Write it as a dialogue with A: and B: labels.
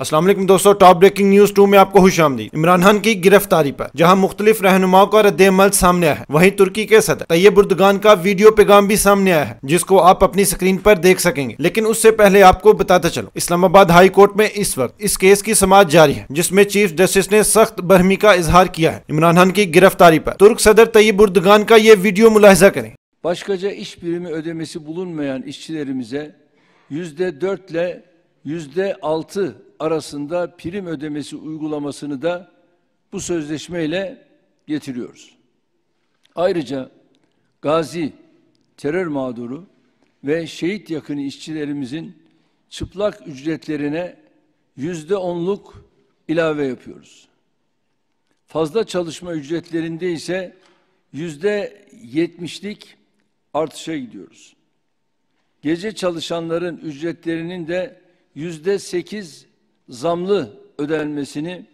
A: असलम दोस्तों top breaking news to में आपको खुश आमदी इमरान खान की गिरफ्तारी पर जहां मुख्तलिफ रहनुमाओं का रद्द अमल सामने आया है वहीं तुर्की के सदर तैयब उर्दगान का वीडियो पैगाम भी सामने आया है जिसको आप अपनी स्क्रीन पर देख सकेंगे लेकिन उससे पहले आपको बताते चलो इस्लामाबाद हाई कोर्ट में इस वक्त इस केस की समाज जारी है जिसमे चीफ जस्टिस ने सख्त बरहमी का इजहार किया है इमरान खान की गिरफ्तारी आरोप तुर्क सदर तैयब उर्दगान का ये वीडियो मुलाहजा करें
B: Başkaca iş birimi ödemesi bulunmayan işçilerimize arasında prim ödemesi uygulamasını da bu sözleşmeyle getiriyoruz. Ayrıca gazi, terör mağduru ve şehit yakını işçilerimizin çıplak ücretlerine yüzde onluk ilave yapıyoruz. Fazla çalışma ücretlerinde ise yüzde yetmişlik artışa gidiyoruz. Gece çalışanların ücretlerinin de yüzde sekiz zamlı ödenmesini